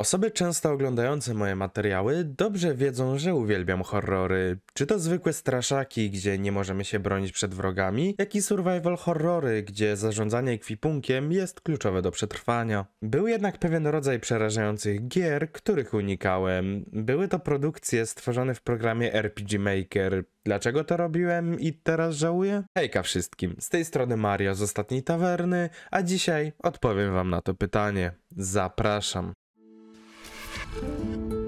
Osoby często oglądające moje materiały dobrze wiedzą, że uwielbiam horrory. Czy to zwykłe straszaki, gdzie nie możemy się bronić przed wrogami, jak i survival horrory, gdzie zarządzanie kwipunkiem jest kluczowe do przetrwania. Był jednak pewien rodzaj przerażających gier, których unikałem. Były to produkcje stworzone w programie RPG Maker, Dlaczego to robiłem i teraz żałuję? Hejka wszystkim, z tej strony Mario z Ostatniej Tawerny, a dzisiaj odpowiem wam na to pytanie. Zapraszam. thank you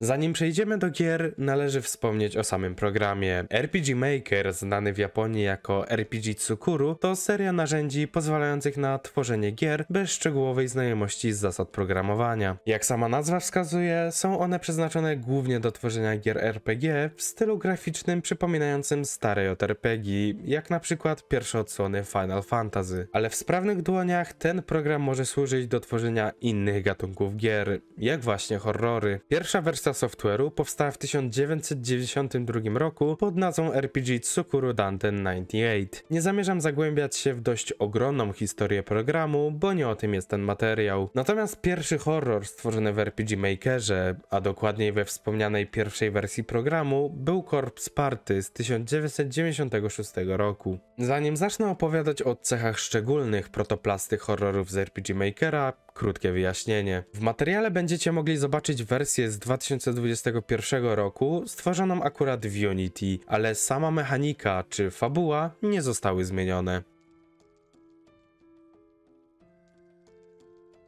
Zanim przejdziemy do gier, należy wspomnieć o samym programie. RPG Maker, znany w Japonii jako RPG Tsukuru, to seria narzędzi pozwalających na tworzenie gier bez szczegółowej znajomości z zasad programowania. Jak sama nazwa wskazuje, są one przeznaczone głównie do tworzenia gier RPG w stylu graficznym przypominającym stare JRPG, jak na przykład pierwsze odsłony Final Fantasy. Ale w sprawnych dłoniach ten program może służyć do tworzenia innych gatunków gier, jak właśnie horrory. Pierwsza wersja twórca software'u powstała w 1992 roku pod nazwą RPG Tsukuru Danten 98. Nie zamierzam zagłębiać się w dość ogromną historię programu, bo nie o tym jest ten materiał. Natomiast pierwszy horror stworzony w RPG Makerze, a dokładniej we wspomnianej pierwszej wersji programu, był Corpse Party z 1996 roku. Zanim zacznę opowiadać o cechach szczególnych protoplasty horrorów z RPG Makera, krótkie wyjaśnienie. W materiale będziecie mogli zobaczyć wersję z 2021 roku, stworzoną akurat w Unity, ale sama mechanika czy fabuła nie zostały zmienione.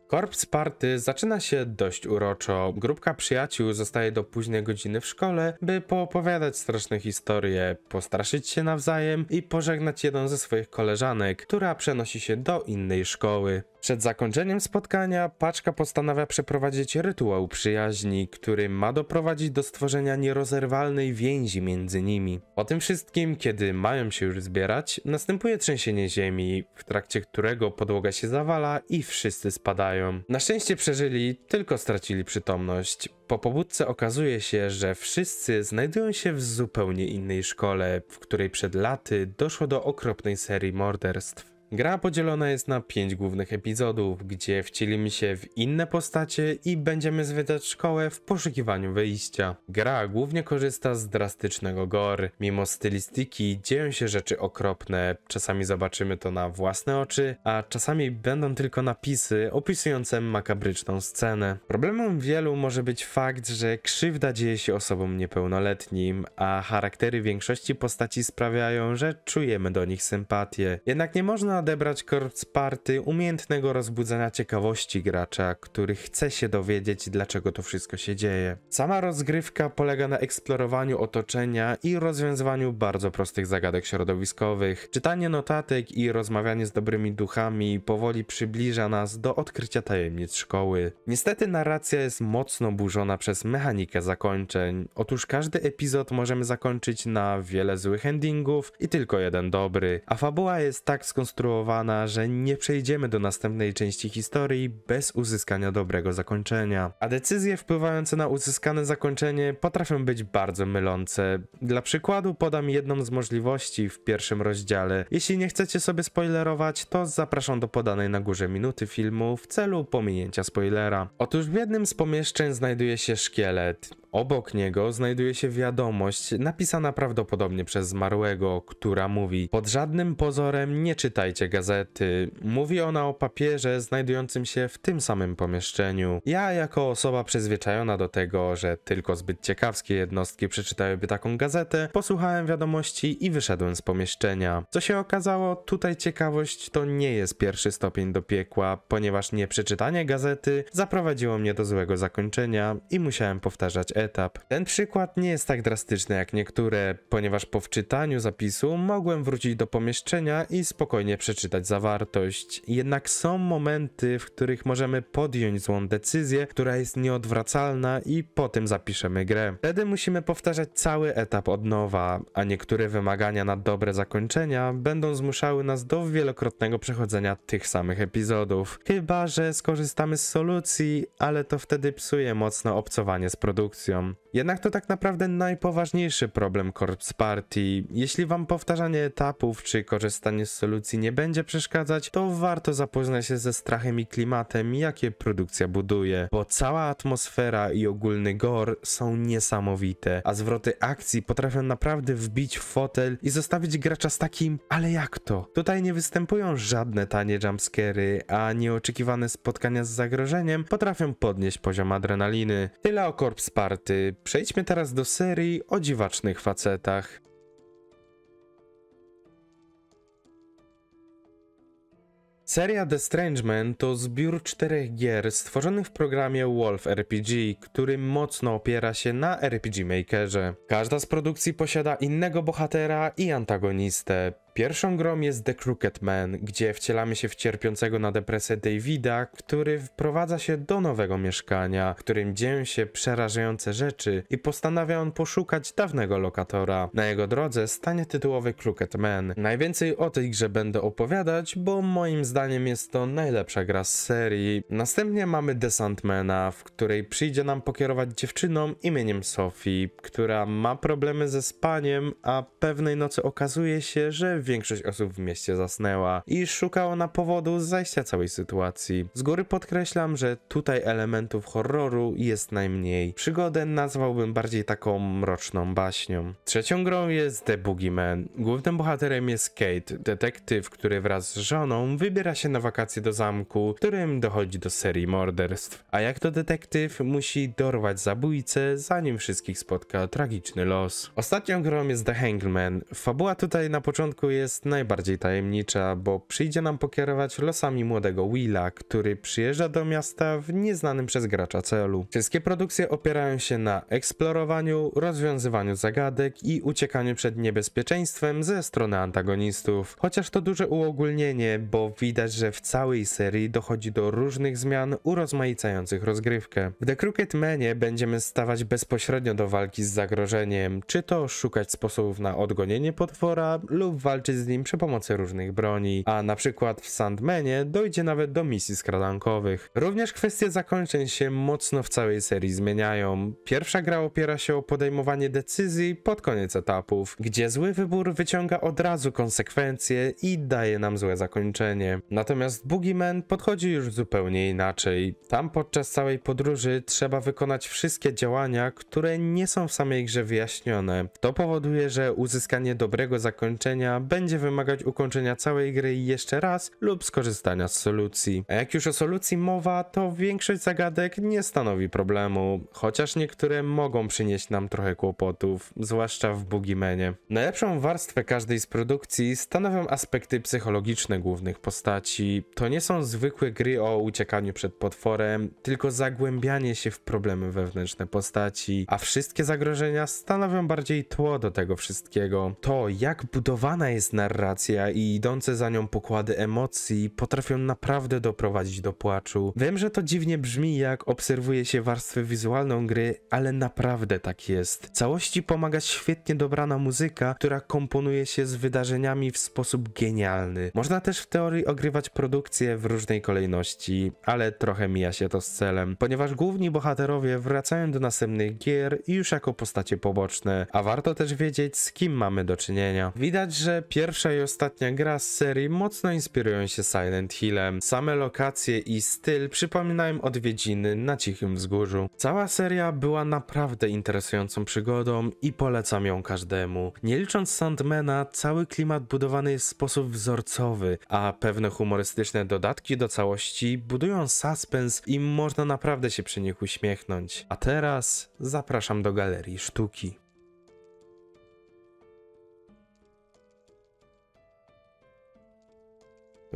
Korps party zaczyna się dość uroczo. Grupka przyjaciół zostaje do późnej godziny w szkole, by poopowiadać straszne historie, postraszyć się nawzajem i pożegnać jedną ze swoich koleżanek, która przenosi się do innej szkoły. Przed zakończeniem spotkania paczka postanawia przeprowadzić rytuał przyjaźni, który ma doprowadzić do stworzenia nierozerwalnej więzi między nimi. Po tym wszystkim, kiedy mają się już zbierać, następuje trzęsienie ziemi, w trakcie którego podłoga się zawala i wszyscy spadają. Na szczęście przeżyli, tylko stracili przytomność. Po pobudce okazuje się, że wszyscy znajdują się w zupełnie innej szkole, w której przed laty doszło do okropnej serii morderstw. Gra podzielona jest na 5 głównych epizodów, gdzie wcielimy się w inne postacie i będziemy zwiedzać szkołę w poszukiwaniu wyjścia. Gra głównie korzysta z drastycznego gore. Mimo stylistyki dzieją się rzeczy okropne, czasami zobaczymy to na własne oczy, a czasami będą tylko napisy opisujące makabryczną scenę. Problemem wielu może być fakt, że krzywda dzieje się osobom niepełnoletnim, a charaktery większości postaci sprawiają, że czujemy do nich sympatię. Jednak nie można odebrać korps party umiejętnego rozbudzania ciekawości gracza, który chce się dowiedzieć, dlaczego to wszystko się dzieje. Sama rozgrywka polega na eksplorowaniu otoczenia i rozwiązywaniu bardzo prostych zagadek środowiskowych. Czytanie notatek i rozmawianie z dobrymi duchami powoli przybliża nas do odkrycia tajemnic szkoły. Niestety narracja jest mocno burzona przez mechanikę zakończeń. Otóż każdy epizod możemy zakończyć na wiele złych endingów i tylko jeden dobry, a fabuła jest tak skonstruowana, skonstruowana, że nie przejdziemy do następnej części historii bez uzyskania dobrego zakończenia. A decyzje wpływające na uzyskane zakończenie potrafią być bardzo mylące. Dla przykładu podam jedną z możliwości w pierwszym rozdziale. Jeśli nie chcecie sobie spoilerować, to zapraszam do podanej na górze minuty filmu w celu pominięcia spoilera. Otóż w jednym z pomieszczeń znajduje się szkielet. Obok niego znajduje się wiadomość napisana prawdopodobnie przez zmarłego, która mówi: Pod żadnym pozorem nie czytajcie gazety. Mówi ona o papierze znajdującym się w tym samym pomieszczeniu. Ja, jako osoba przyzwyczajona do tego, że tylko zbyt ciekawskie jednostki przeczytałyby taką gazetę, posłuchałem wiadomości i wyszedłem z pomieszczenia. Co się okazało, tutaj ciekawość to nie jest pierwszy stopień do piekła, ponieważ nieprzeczytanie gazety zaprowadziło mnie do złego zakończenia i musiałem powtarzać etap. Ten przykład nie jest tak drastyczny jak niektóre, ponieważ po wczytaniu zapisu mogłem wrócić do pomieszczenia i spokojnie przeczytać zawartość. Jednak są momenty, w których możemy podjąć złą decyzję, która jest nieodwracalna i po tym zapiszemy grę. Wtedy musimy powtarzać cały etap od nowa, a niektóre wymagania na dobre zakończenia będą zmuszały nas do wielokrotnego przechodzenia tych samych epizodów. Chyba, że skorzystamy z solucji, ale to wtedy psuje mocno obcowanie z produkcją. Jednak to tak naprawdę najpoważniejszy problem Corps Party. Jeśli wam powtarzanie etapów czy korzystanie z solucji nie będzie przeszkadzać, to warto zapoznać się ze strachem i klimatem, jakie produkcja buduje, bo cała atmosfera i ogólny gore są niesamowite, a zwroty akcji potrafią naprawdę wbić w fotel i zostawić gracza z takim, ale jak to? Tutaj nie występują żadne tanie jumpscary, a nieoczekiwane spotkania z zagrożeniem potrafią podnieść poziom adrenaliny. Tyle o Corps Party przejdźmy teraz do serii o dziwacznych facetach. Seria The Strangeman to zbiór czterech gier stworzonych w programie Wolf RPG, który mocno opiera się na RPG Makerze. Każda z produkcji posiada innego bohatera i antagonistę. Pierwszą grą jest The Crooked Man, gdzie wcielamy się w cierpiącego na depresję Davida, który wprowadza się do nowego mieszkania, w którym dzieją się przerażające rzeczy i postanawia on poszukać dawnego lokatora. Na jego drodze stanie tytułowy Crooked Man. Najwięcej o tej grze będę opowiadać, bo moim zdaniem jest to najlepsza gra z serii. Następnie mamy The Sandmana, w której przyjdzie nam pokierować dziewczyną imieniem Sophie, która ma problemy ze spaniem, a pewnej nocy okazuje się, że większość osób w mieście zasnęła i szuka ona powodu zajścia całej sytuacji. Z góry podkreślam, że tutaj elementów horroru jest najmniej. Przygodę nazwałbym bardziej taką mroczną baśnią. Trzecią grą jest The Boogeyman. Głównym bohaterem jest Kate, detektyw, który wraz z żoną wybiera się na wakacje do zamku, w którym dochodzi do serii morderstw. A jak to detektyw, musi dorwać zabójcę, zanim wszystkich spotka tragiczny los. Ostatnią grą jest The Hangman. Fabuła tutaj na początku jest jest najbardziej tajemnicza, bo przyjdzie nam pokierować losami młodego Willa, który przyjeżdża do miasta w nieznanym przez gracza celu. Wszystkie produkcje opierają się na eksplorowaniu, rozwiązywaniu zagadek i uciekaniu przed niebezpieczeństwem ze strony antagonistów. Chociaż to duże uogólnienie, bo widać, że w całej serii dochodzi do różnych zmian urozmaicających rozgrywkę. W The Crooked Manie będziemy stawać bezpośrednio do walki z zagrożeniem, czy to szukać sposobów na odgonienie potwora lub walczyć walczyć z nim przy pomocy różnych broni, a na przykład w Sandmanie dojdzie nawet do misji skradankowych. Również kwestie zakończeń się mocno w całej serii zmieniają. Pierwsza gra opiera się o podejmowanie decyzji pod koniec etapów, gdzie zły wybór wyciąga od razu konsekwencje i daje nam złe zakończenie. Natomiast Boogeyman podchodzi już zupełnie inaczej. Tam podczas całej podróży trzeba wykonać wszystkie działania, które nie są w samej grze wyjaśnione. To powoduje, że uzyskanie dobrego zakończenia będzie wymagać ukończenia całej gry jeszcze raz lub skorzystania z solucji. A jak już o solucji mowa, to większość zagadek nie stanowi problemu, chociaż niektóre mogą przynieść nam trochę kłopotów, zwłaszcza w Boogiemanie. Najlepszą warstwę każdej z produkcji stanowią aspekty psychologiczne głównych postaci. To nie są zwykłe gry o uciekaniu przed potworem, tylko zagłębianie się w problemy wewnętrzne postaci, a wszystkie zagrożenia stanowią bardziej tło do tego wszystkiego. To, jak budowana jest jest narracja i idące za nią pokłady emocji potrafią naprawdę doprowadzić do płaczu. Wiem, że to dziwnie brzmi, jak obserwuje się warstwę wizualną gry, ale naprawdę tak jest. Całości pomaga świetnie dobrana muzyka, która komponuje się z wydarzeniami w sposób genialny. Można też w teorii ogrywać produkcję w różnej kolejności, ale trochę mija się to z celem, ponieważ główni bohaterowie wracają do następnych gier już jako postacie poboczne, a warto też wiedzieć z kim mamy do czynienia. Widać, że pierwsza i ostatnia gra z serii mocno inspirują się Silent Hillem. Same lokacje i styl przypominają odwiedziny na Cichym Wzgórzu. Cała seria była naprawdę interesującą przygodą i polecam ją każdemu. Nie licząc Sandmana, cały klimat budowany jest w sposób wzorcowy, a pewne humorystyczne dodatki do całości budują suspens i można naprawdę się przy nich uśmiechnąć. A teraz zapraszam do galerii sztuki.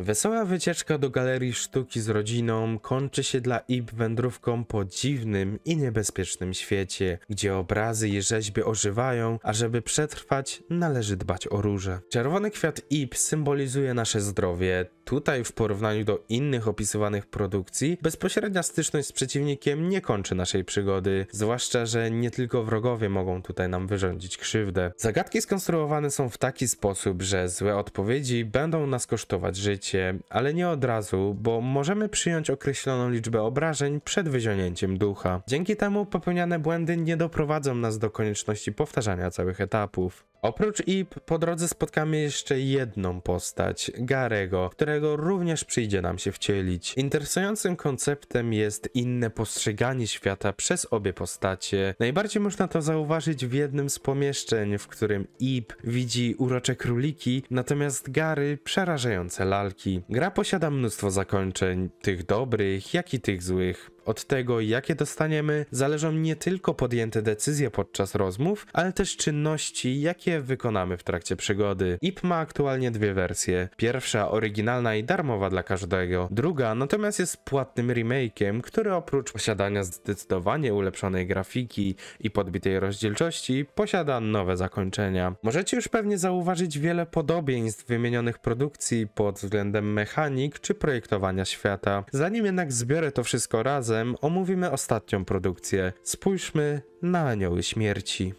Wesoła wycieczka do galerii sztuki z rodziną kończy się dla Ip wędrówką po dziwnym i niebezpiecznym świecie, gdzie obrazy i rzeźby ożywają, a żeby przetrwać, należy dbać o róże. Czerwony kwiat Ip symbolizuje nasze zdrowie, Tutaj, w porównaniu do innych opisywanych produkcji, bezpośrednia styczność z przeciwnikiem nie kończy naszej przygody, zwłaszcza, że nie tylko wrogowie mogą tutaj nam wyrządzić krzywdę. Zagadki skonstruowane są w taki sposób, że złe odpowiedzi będą nas kosztować życie, ale nie od razu, bo możemy przyjąć określoną liczbę obrażeń przed wyzionięciem ducha. Dzięki temu popełniane błędy nie doprowadzą nas do konieczności powtarzania całych etapów. Oprócz i po drodze spotkamy jeszcze jedną postać, Garego, którego również przyjdzie nam się wcielić. Interesującym konceptem jest inne postrzeganie świata przez obie postacie. Najbardziej można to zauważyć w jednym z pomieszczeń, w którym Ip widzi urocze króliki, natomiast Gary przerażające lalki. Gra posiada mnóstwo zakończeń, tych dobrych, jak i tych złych. Od tego, jakie dostaniemy, zależą nie tylko podjęte decyzje podczas rozmów, ale też czynności, jakie wykonamy w trakcie przygody. IP ma aktualnie dwie wersje. Pierwsza oryginalna i darmowa dla każdego. Druga natomiast jest płatnym remake'iem, który oprócz posiadania zdecydowanie ulepszonej grafiki i podbitej rozdzielczości, posiada nowe zakończenia. Możecie już pewnie zauważyć wiele podobieństw wymienionych produkcji pod względem mechanik czy projektowania świata. Zanim jednak zbiorę to wszystko razem, razem omówimy ostatnią produkcję. Spójrzmy na Anioły Śmierci.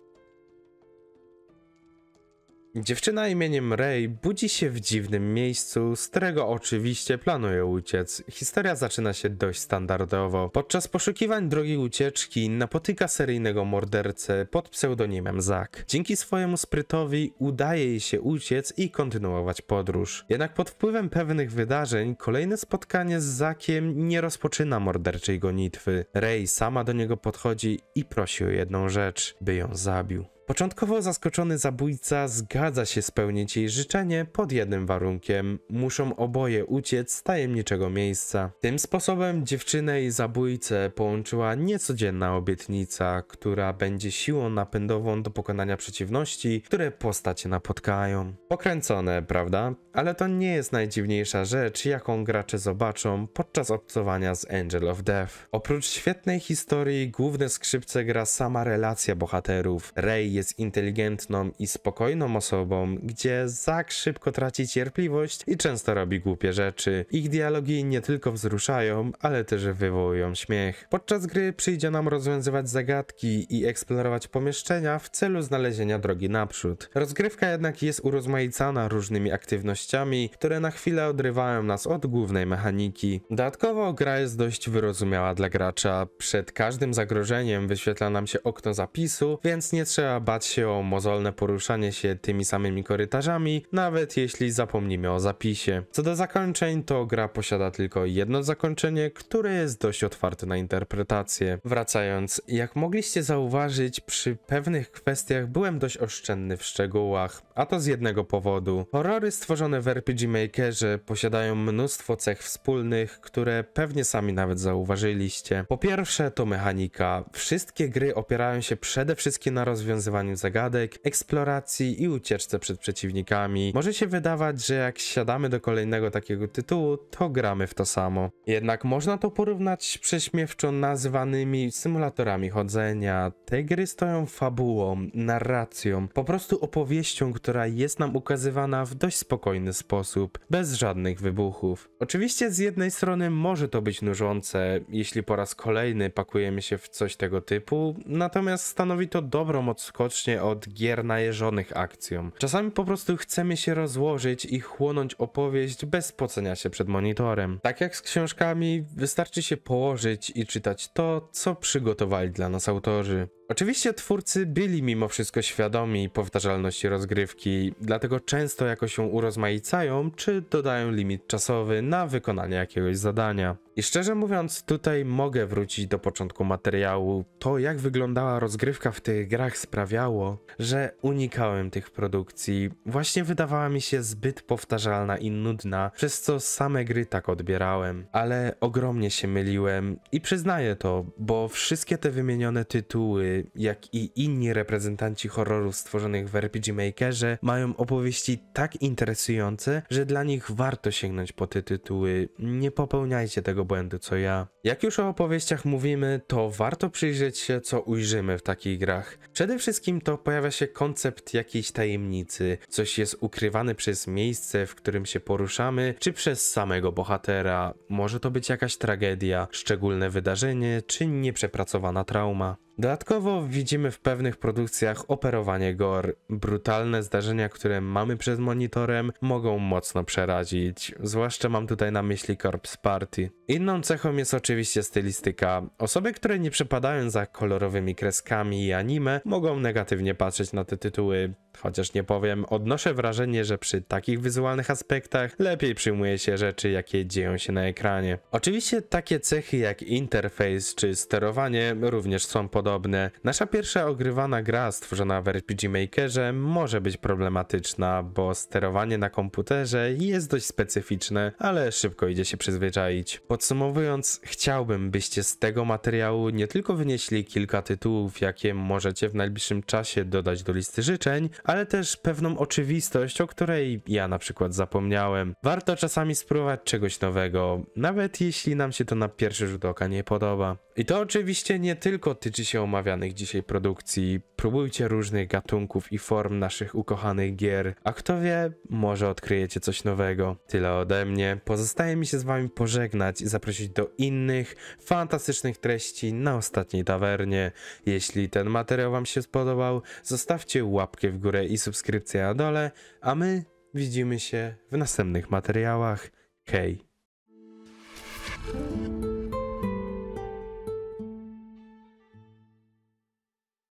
Dziewczyna imieniem Ray budzi się w dziwnym miejscu, z którego oczywiście planuje uciec. Historia zaczyna się dość standardowo. Podczas poszukiwań drogi ucieczki napotyka seryjnego mordercę pod pseudonimem Zack. Dzięki swojemu sprytowi udaje jej się uciec i kontynuować podróż. Jednak pod wpływem pewnych wydarzeń kolejne spotkanie z Zakiem nie rozpoczyna morderczej gonitwy. Ray sama do niego podchodzi i prosi o jedną rzecz, by ją zabił. Początkowo zaskoczony zabójca zgadza się spełnić jej życzenie pod jednym warunkiem: muszą oboje uciec z tajemniczego miejsca. Tym sposobem dziewczynę i zabójcę połączyła niecodzienna obietnica, która będzie siłą napędową do pokonania przeciwności, które postacie napotkają. Pokręcone, prawda? Ale to nie jest najdziwniejsza rzecz, jaką gracze zobaczą podczas obcowania z Angel of Death. Oprócz świetnej historii, główne skrzypce gra sama relacja bohaterów. Rey jest inteligentną i spokojną osobą, gdzie Zak szybko traci cierpliwość i często robi głupie rzeczy. Ich dialogi nie tylko wzruszają, ale też wywołują śmiech. Podczas gry przyjdzie nam rozwiązywać zagadki i eksplorować pomieszczenia w celu znalezienia drogi naprzód. Rozgrywka jednak jest urozmaicana różnymi aktywnościami, które na chwilę odrywają nas od głównej mechaniki. Dodatkowo gra jest dość wyrozumiała dla gracza. Przed każdym zagrożeniem wyświetla nam się okno zapisu, więc nie trzeba bać się o mozolne poruszanie się tymi samymi korytarzami, nawet jeśli zapomnimy o zapisie. Co do zakończeń, to gra posiada tylko jedno zakończenie, które jest dość otwarte na interpretację. Wracając, jak mogliście zauważyć, przy pewnych kwestiach byłem dość oszczędny w szczegółach, a to z jednego powodu. Horrory stworzone w RPG Makerze posiadają mnóstwo cech wspólnych, które pewnie sami nawet zauważyliście. Po pierwsze to mechanika. Wszystkie gry opierają się przede wszystkim na rozwiązywaniu rozwiązywaniu zagadek, eksploracji i ucieczce przed przeciwnikami. Może się wydawać, że jak siadamy do kolejnego takiego tytułu, to gramy w to samo. Jednak można to porównać prześmiewczo nazwanymi symulatorami chodzenia. Te gry stoją fabułą, narracją, po prostu opowieścią, która jest nam ukazywana w dość spokojny sposób, bez żadnych wybuchów. Oczywiście z jednej strony może to być nużące, jeśli po raz kolejny pakujemy się w coś tego typu, natomiast stanowi to dobrą odskocznię od gier najeżonych akcją. Czasami po prostu chcemy się rozłożyć i chłonąć opowieść bez pocenia się przed monitorem. Tak jak z książkami, wystarczy się położyć i czytać to, co przygotowali dla nas autorzy. Oczywiście twórcy byli mimo wszystko świadomi powtarzalności rozgrywki, dlatego często jakoś ją urozmaicają czy dodają limit czasowy na wykonanie jakiegoś zadania. I szczerze mówiąc, tutaj mogę wrócić do początku materiału. To, jak wyglądała rozgrywka w tych grach, sprawiało, że unikałem tych produkcji. Właśnie wydawała mi się zbyt powtarzalna i nudna, przez co same gry tak odbierałem. Ale ogromnie się myliłem i przyznaję to, bo wszystkie te wymienione tytuły jak i inni reprezentanci horrorów stworzonych w RPG Makerze, mają opowieści tak interesujące, że dla nich warto sięgnąć po te tytuły. Nie popełniajcie tego błędu, co ja. Jak już o opowieściach mówimy, to warto przyjrzeć się, co ujrzymy w takich grach. Przede wszystkim to pojawia się koncept jakiejś tajemnicy, coś jest ukrywane przez miejsce, w którym się poruszamy, czy przez samego bohatera. Może to być jakaś tragedia, szczególne wydarzenie, czy nieprzepracowana trauma. Dodatkowo widzimy w pewnych produkcjach operowanie gore. Brutalne zdarzenia, które mamy przed monitorem, mogą mocno przerazić. Zwłaszcza mam tutaj na myśli Corpse Party. Inną cechą jest oczywiście stylistyka. Osoby, które nie przepadają za kolorowymi kreskami i anime, mogą negatywnie patrzeć na te tytuły. Chociaż nie powiem, odnoszę wrażenie, że przy takich wizualnych aspektach lepiej przyjmuje się rzeczy, jakie dzieją się na ekranie. Oczywiście takie cechy jak interfejs czy sterowanie również są pod podobne. Nasza pierwsza ogrywana gra stworzona w RPG Makerze może być problematyczna, bo sterowanie na komputerze jest dość specyficzne, ale szybko idzie się przyzwyczaić. Podsumowując, chciałbym byście z tego materiału nie tylko wynieśli kilka tytułów, jakie możecie w najbliższym czasie dodać do listy życzeń, ale też pewną oczywistość, o której ja na przykład zapomniałem. Warto czasami spróbować czegoś nowego, nawet jeśli nam się to na pierwszy rzut oka nie podoba. I to oczywiście nie tylko tyczy się omawianych dzisiaj produkcji. Próbujcie różnych gatunków i form naszych ukochanych gier, a kto wie, może odkryjecie coś nowego. Tyle ode mnie. Pozostaje mi się z wami pożegnać i zaprosić do innych fantastycznych treści na ostatniej tawernie. Jeśli ten materiał wam się spodobał, zostawcie łapkę w górę i subskrypcję na dole, a my widzimy się w następnych materiałach. Hej!